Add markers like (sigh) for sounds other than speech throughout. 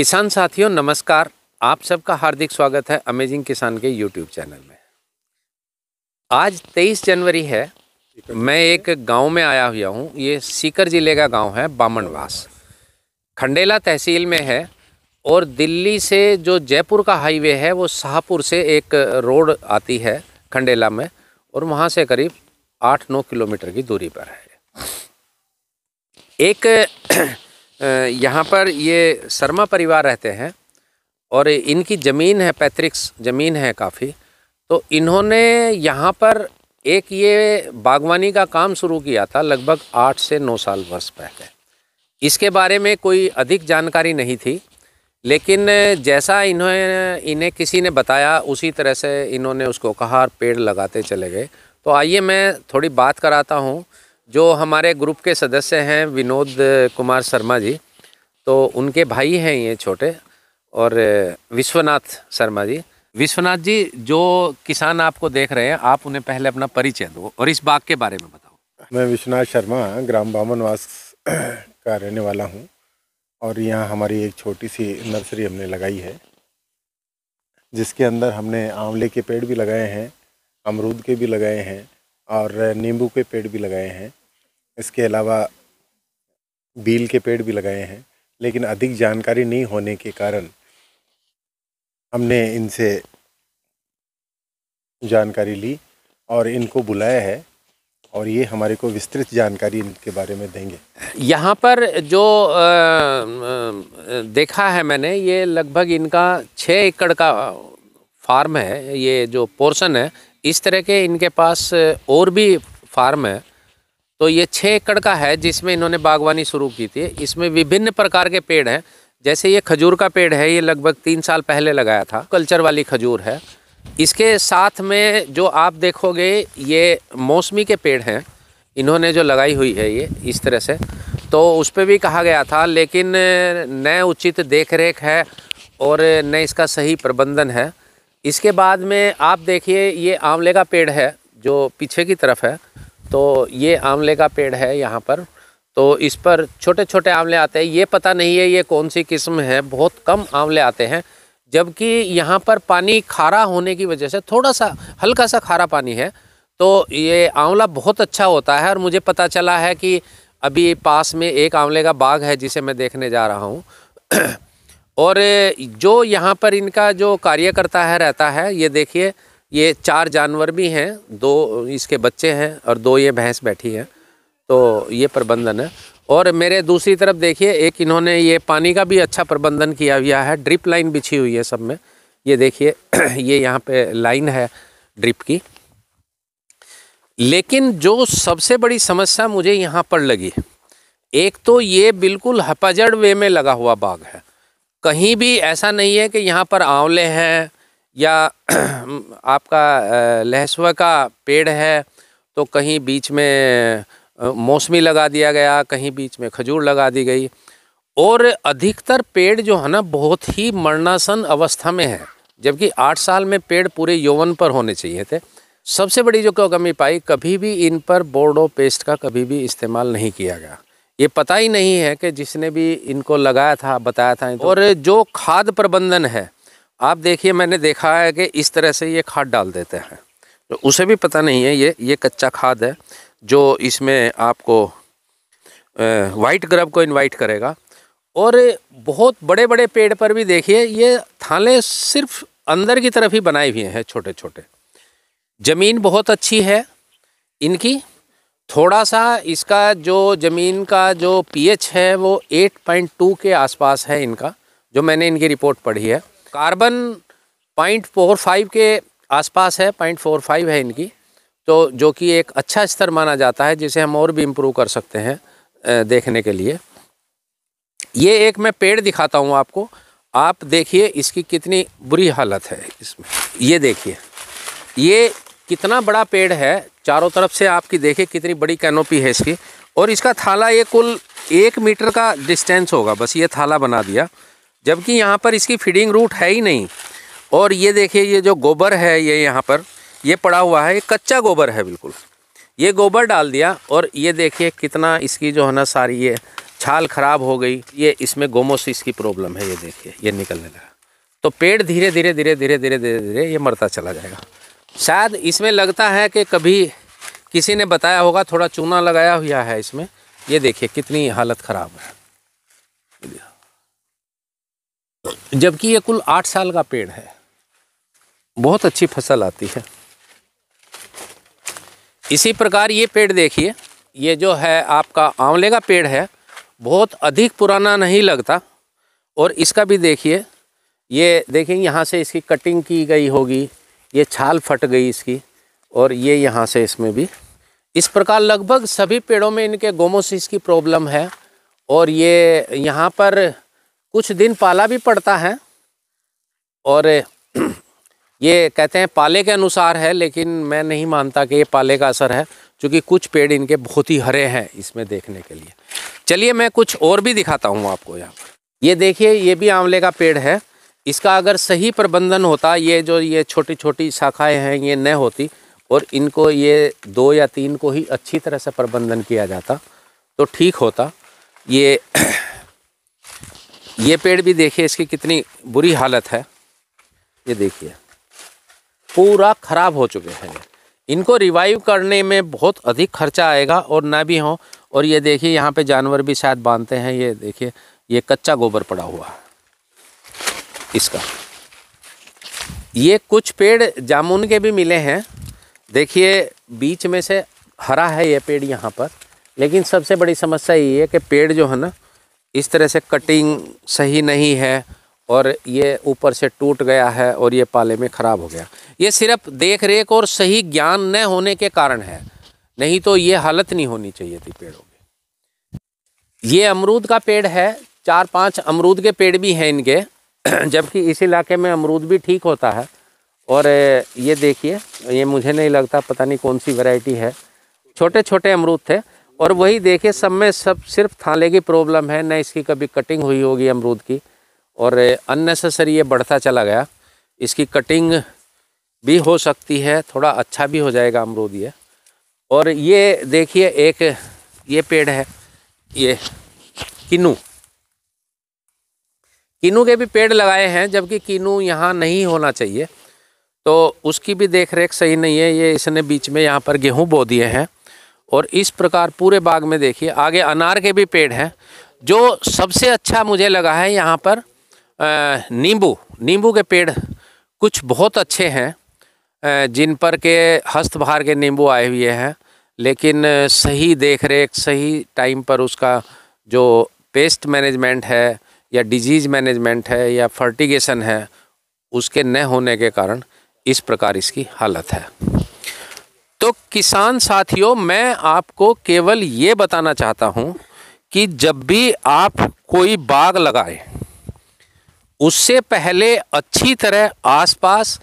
किसान साथियों नमस्कार आप सबका हार्दिक स्वागत है अमेजिंग किसान के यूट्यूब चैनल में आज 23 जनवरी है मैं एक गांव में आया हुआ हूं ये सीकर ज़िले का गांव है बामनवास खंडेला तहसील में है और दिल्ली से जो जयपुर का हाईवे है वो शाहपुर से एक रोड आती है खंडेला में और वहाँ से करीब आठ नौ किलोमीटर की दूरी पर है एक यहाँ पर ये शर्मा परिवार रहते हैं और इनकी ज़मीन है पैतृक ज़मीन है काफ़ी तो इन्होंने यहाँ पर एक ये बागवानी का काम शुरू किया था लगभग आठ से नौ साल वर्ष पहले इसके बारे में कोई अधिक जानकारी नहीं थी लेकिन जैसा इन्होंने इन्हें किसी ने बताया उसी तरह से इन्होंने उसको कहा पेड़ लगाते चले गए तो आइए मैं थोड़ी बात कराता हूँ जो हमारे ग्रुप के सदस्य हैं विनोद कुमार शर्मा जी तो उनके भाई हैं ये छोटे और विश्वनाथ शर्मा जी विश्वनाथ जी जो किसान आपको देख रहे हैं आप उन्हें पहले अपना परिचय दो और इस बाग के बारे में बताओ मैं विश्वनाथ शर्मा ग्राम बामनवास का रहने वाला हूँ और यहाँ हमारी एक छोटी सी नर्सरी हमने लगाई है जिसके अंदर हमने आंवले के पेड़ भी लगाए हैं अमरूद के भी लगाए हैं और नींबू के पेड़ भी लगाए हैं इसके अलावा बील के पेड़ भी लगाए हैं लेकिन अधिक जानकारी नहीं होने के कारण हमने इनसे जानकारी ली और इनको बुलाया है और ये हमारे को विस्तृत जानकारी इनके बारे में देंगे यहाँ पर जो देखा है मैंने ये लगभग इनका छः एकड़ का फार्म है ये जो पोर्शन है इस तरह के इनके पास और भी फार्म है तो ये छः एकड़ का है जिसमें इन्होंने बागवानी शुरू की थी इसमें विभिन्न प्रकार के पेड़ हैं जैसे ये खजूर का पेड़ है ये लगभग तीन साल पहले लगाया था कल्चर वाली खजूर है इसके साथ में जो आप देखोगे ये मौसमी के पेड़ हैं इन्होंने जो लगाई हुई है ये इस तरह से तो उस पर भी कहा गया था लेकिन न उचित देख रेख है और न इसका सही प्रबंधन है इसके बाद में आप देखिए ये आंवले का पेड़ है जो पीछे की तरफ है तो ये आंवले का पेड़ है यहाँ पर तो इस पर छोटे छोटे आंवले आते हैं ये पता नहीं है ये कौन सी किस्म है बहुत कम आंवले आते हैं जबकि यहाँ पर पानी खारा होने की वजह से थोड़ा सा हल्का सा खारा पानी है तो ये आंवला बहुत अच्छा होता है और मुझे पता चला है कि अभी पास में एक आंवले का बाग है जिसे मैं देखने जा रहा हूँ और जो यहाँ पर इनका जो कार्यकर्ता है रहता है ये देखिए ये चार जानवर भी हैं दो इसके बच्चे हैं और दो ये भैंस बैठी है तो ये प्रबंधन है और मेरे दूसरी तरफ देखिए एक इन्होंने ये पानी का भी अच्छा प्रबंधन किया हुआ है ड्रिप लाइन बिछी हुई है सब में ये देखिए (clears throat) ये यहाँ पे लाइन है ड्रिप की लेकिन जो सबसे बड़ी समस्या मुझे यहाँ पर लगी एक तो ये बिल्कुल हपाजड़ वे में लगा हुआ बाग है कहीं भी ऐसा नहीं है कि यहाँ पर आंवले हैं या (clears throat) आपका लहसुआ का पेड़ है तो कहीं बीच में मौसमी लगा दिया गया कहीं बीच में खजूर लगा दी गई और अधिकतर पेड़ जो है ना बहुत ही मरणासन अवस्था में है जबकि आठ साल में पेड़ पूरे यौवन पर होने चाहिए थे सबसे बड़ी जो कमी पाई कभी भी इन पर बोर्डो पेस्ट का कभी भी इस्तेमाल नहीं किया गया ये पता ही नहीं है कि जिसने भी इनको लगाया था बताया था तो। और जो खाद प्रबंधन है आप देखिए मैंने देखा है कि इस तरह से ये खाद डाल देते हैं तो उसे भी पता नहीं है ये ये कच्चा खाद है जो इसमें आपको वाइट ग्रब को इनवाइट करेगा और बहुत बड़े बड़े पेड़ पर भी देखिए ये थाले सिर्फ अंदर की तरफ ही बनाए हुए हैं छोटे छोटे ज़मीन बहुत अच्छी है इनकी थोड़ा सा इसका जो ज़मीन का जो पीएच है वो 8.2 के आसपास है इनका जो मैंने इनकी रिपोर्ट पढ़ी है कार्बन पॉइंट फोर फाइव के आसपास है पॉइंट फोर फाइव है इनकी तो जो कि एक अच्छा स्तर माना जाता है जिसे हम और भी इम्प्रूव कर सकते हैं देखने के लिए ये एक मैं पेड़ दिखाता हूँ आपको आप देखिए इसकी कितनी बुरी हालत है इसमें ये देखिए ये कितना बड़ा पेड़ है चारों तरफ से आपकी देखिए कितनी बड़ी कैनोपी है इसकी और इसका थाला ये कुल एक मीटर का डिस्टेंस होगा बस ये थाला बना दिया जबकि यहाँ पर इसकी फीडिंग रूट है ही नहीं और ये देखिए ये जो गोबर है ये यहाँ पर ये पड़ा हुआ है ये कच्चा गोबर है बिल्कुल ये गोबर डाल दिया और ये देखिए कितना इसकी जो है ना सारी ये छाल खराब हो गई ये इसमें गोमोसिस की प्रॉब्लम है ये देखिए ये निकलने लगा तो पेड़ धीरे धीरे धीरे धीरे धीरे धीरे धीरे ये मरता चला जाएगा शायद इसमें लगता है कि कभी किसी ने बताया होगा थोड़ा चूना लगाया हुआ है इसमें ये देखिए कितनी हालत ख़राब है जबकि ये कुल आठ साल का पेड़ है बहुत अच्छी फसल आती है इसी प्रकार ये पेड़ देखिए ये जो है आपका आंवले का पेड़ है बहुत अधिक पुराना नहीं लगता और इसका भी देखिए ये देखिए यहाँ से इसकी कटिंग की गई होगी ये छाल फट गई इसकी और ये यहाँ से इसमें भी इस प्रकार लगभग सभी पेड़ों में इनके गोमोसिस की प्रॉब्लम है और ये यहाँ पर कुछ दिन पाला भी पड़ता है और (clears throat) ये कहते हैं पाले के अनुसार है लेकिन मैं नहीं मानता कि ये पाले का असर है क्योंकि कुछ पेड़ इनके बहुत ही हरे हैं इसमें देखने के लिए चलिए मैं कुछ और भी दिखाता हूँ आपको यहाँ ये देखिए ये भी आंवले का पेड़ है इसका अगर सही प्रबंधन होता ये जो ये छोटी छोटी शाखाएँ हैं ये न होती और इनको ये दो या तीन को ही अच्छी तरह से प्रबंधन किया जाता तो ठीक होता ये (clears throat) ये पेड़ भी देखिए इसकी कितनी बुरी हालत है ये देखिए पूरा ख़राब हो चुके हैं इनको रिवाइव करने में बहुत अधिक खर्चा आएगा और ना भी हो और ये देखिए यहाँ पे जानवर भी शायद बांधते हैं ये देखिए ये कच्चा गोबर पड़ा हुआ है इसका ये कुछ पेड़ जामुन के भी मिले हैं देखिए बीच में से हरा है ये पेड़ यहाँ पर लेकिन सबसे बड़ी समस्या ये है कि पेड़ जो है ना इस तरह से कटिंग सही नहीं है और ये ऊपर से टूट गया है और ये पाले में ख़राब हो गया ये सिर्फ देख रेख और सही ज्ञान न होने के कारण है नहीं तो ये हालत नहीं होनी चाहिए थी पेड़ों की ये अमरूद का पेड़ है चार पांच अमरूद के पेड़ भी हैं इनके (clears throat) जबकि इस इलाके में अमरूद भी ठीक होता है और ये देखिए ये मुझे नहीं लगता पता नहीं कौन सी वैरायटी है छोटे छोटे अमरूद थे और वही देखिए सब में सब सिर्फ थाले की प्रॉब्लम है न इसकी कभी कटिंग हुई होगी अमरूद की और अननेसेसरी ये बढ़ता चला गया इसकी कटिंग भी हो सकती है थोड़ा अच्छा भी हो जाएगा अमरूद ये और ये देखिए एक ये पेड़ है ये किनू किनू के भी पेड़ लगाए हैं जबकि किनू यहाँ नहीं होना चाहिए तो उसकी भी देख रेख सही नहीं है ये इसने बीच में यहाँ पर गेहूँ बो दिए हैं और इस प्रकार पूरे बाग में देखिए आगे अनार के भी पेड़ हैं जो सबसे अच्छा मुझे लगा है यहाँ पर नींबू नींबू के पेड़ कुछ बहुत अच्छे हैं जिन पर के हस्तभार के नींबू आए हुए हैं लेकिन सही देख रेख सही टाइम पर उसका जो पेस्ट मैनेजमेंट है या डिजीज़ मैनेजमेंट है या फर्टिगेशन है उसके न होने के कारण इस प्रकार इसकी हालत है किसान साथियों मैं आपको केवल ये बताना चाहता हूँ कि जब भी आप कोई बाग लगाए उससे पहले अच्छी तरह आसपास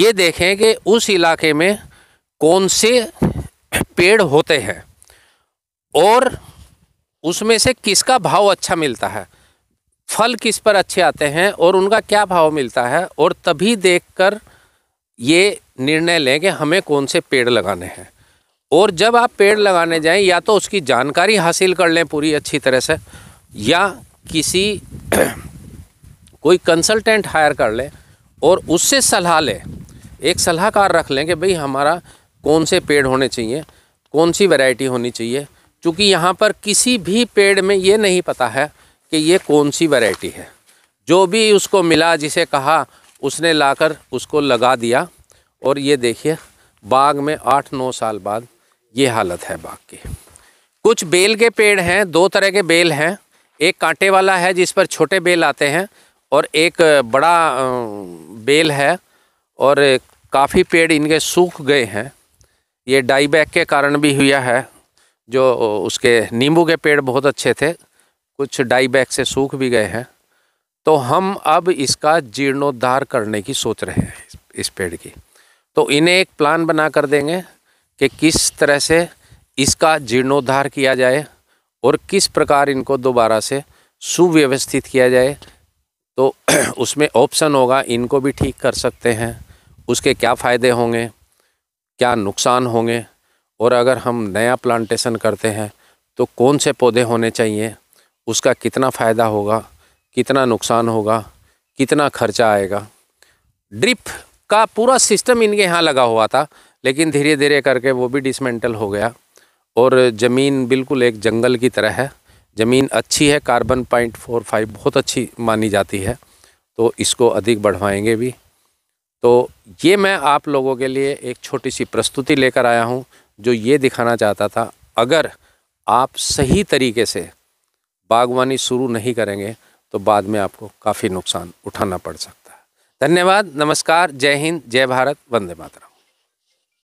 ये देखें कि उस इलाके में कौन से पेड़ होते हैं और उसमें से किसका भाव अच्छा मिलता है फल किस पर अच्छे आते हैं और उनका क्या भाव मिलता है और तभी देखकर ये निर्णय लें कि हमें कौन से पेड़ लगाने हैं और जब आप पेड़ लगाने जाएं या तो उसकी जानकारी हासिल कर लें पूरी अच्छी तरह से या किसी (clears throat) कोई कंसल्टेंट हायर कर लें और उससे सलाह लें एक सलाहकार रख लें कि भाई हमारा कौन से पेड़ होने चाहिए कौन सी वैरायटी होनी चाहिए क्योंकि यहाँ पर किसी भी पेड़ में ये नहीं पता है कि ये कौन सी वैरायटी है जो भी उसको मिला जिसे कहा उसने लाकर उसको लगा दिया और ये देखिए बाग में आठ नौ साल बाद ये हालत है बाग की कुछ बेल के पेड़ हैं दो तरह के बेल हैं एक कांटे वाला है जिस पर छोटे बेल आते हैं और एक बड़ा बेल है और काफ़ी पेड़ इनके सूख गए हैं ये डाईबैक के कारण भी हुआ है जो उसके नींबू के पेड़ बहुत अच्छे थे कुछ डाईबैक से सूख भी गए हैं तो हम अब इसका जीर्णोद्धार करने की सोच रहे हैं इस पेड़ की तो इन्हें एक प्लान बना कर देंगे कि किस तरह से इसका जीर्णोद्धार किया जाए और किस प्रकार इनको दोबारा से सुव्यवस्थित किया जाए तो (clears throat) उसमें ऑप्शन होगा इनको भी ठीक कर सकते हैं उसके क्या फ़ायदे होंगे क्या नुकसान होंगे और अगर हम नया प्लांटेशन करते हैं तो कौन से पौधे होने चाहिए उसका कितना फ़ायदा होगा कितना नुकसान होगा कितना खर्चा आएगा ड्रिप का पूरा सिस्टम इनके यहाँ लगा हुआ था लेकिन धीरे धीरे करके वो भी डिसमेंटल हो गया और ज़मीन बिल्कुल एक जंगल की तरह है ज़मीन अच्छी है कार्बन पॉइंट फोर फाइव बहुत अच्छी मानी जाती है तो इसको अधिक बढ़वाएंगे भी तो ये मैं आप लोगों के लिए एक छोटी सी प्रस्तुति लेकर आया हूँ जो ये दिखाना चाहता था अगर आप सही तरीके से बागवानी शुरू नहीं करेंगे तो बाद में आपको काफ़ी नुकसान उठाना पड़ सकता है धन्यवाद नमस्कार जय हिंद जय भारत वंदे मातरम